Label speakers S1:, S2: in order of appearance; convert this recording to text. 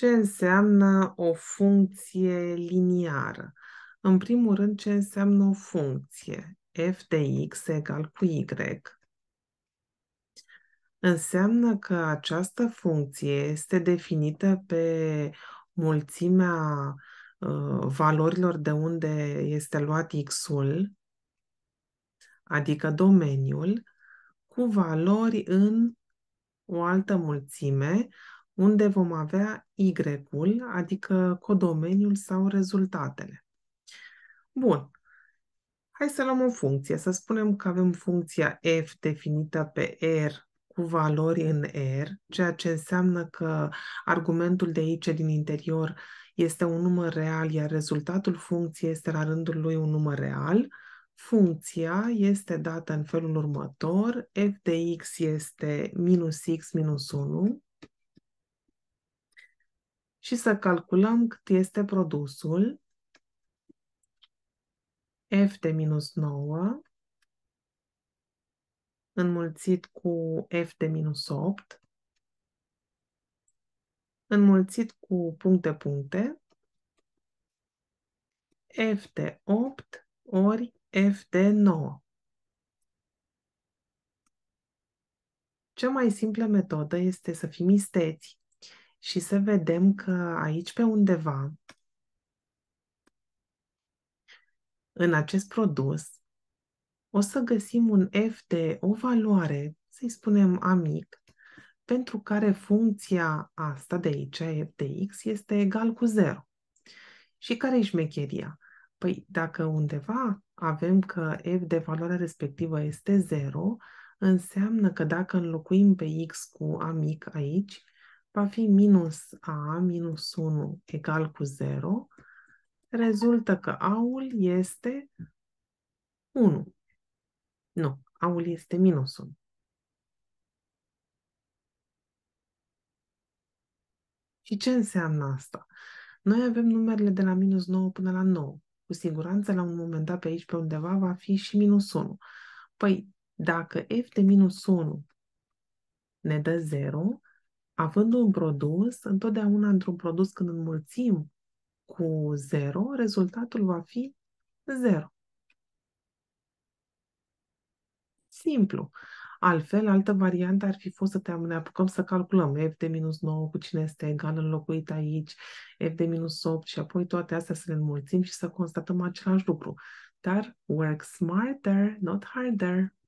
S1: ce înseamnă o funcție liniară. În primul rând, ce înseamnă o funcție? f de x egal cu y. Înseamnă că această funcție este definită pe mulțimea uh, valorilor de unde este luat x-ul, adică domeniul, cu valori în o altă mulțime, unde vom avea Y-ul, adică codomeniul sau rezultatele. Bun. Hai să luăm o funcție. Să spunem că avem funcția f definită pe R cu valori în R, ceea ce înseamnă că argumentul de aici din interior este un număr real, iar rezultatul funcției este la rândul lui un număr real. Funcția este dată în felul următor, f de x este minus x minus 1, și să calculăm cât este produsul f de minus 9 înmulțit cu f de minus 8 înmulțit cu puncte-puncte f de 8 ori f de 9. Cea mai simplă metodă este să fim isteți și să vedem că aici pe undeva, în acest produs, o să găsim un F de o valoare, să-i spunem A mic, pentru care funcția asta de aici, F de X, este egal cu 0. Și care e șmecheria? Păi dacă undeva avem că F de valoarea respectivă este 0, înseamnă că dacă înlocuim pe X cu A mic aici, va fi minus A minus 1 egal cu 0, rezultă că A-ul este 1. Nu, A-ul este minus 1. Și ce înseamnă asta? Noi avem numerele de la minus 9 până la 9. Cu siguranță, la un moment dat, pe aici, pe undeva, va fi și minus 1. Păi, dacă f de minus 1 ne dă 0, având un produs, întotdeauna într-un produs când înmulțim cu 0, rezultatul va fi 0. Simplu. Altfel, altă variantă ar fi fost să te, ne apucăm să calculăm f de minus 9 cu cine este egal înlocuit aici, f de minus 8 și apoi toate astea să le înmulțim și să constatăm același lucru. Dar work smarter, not harder.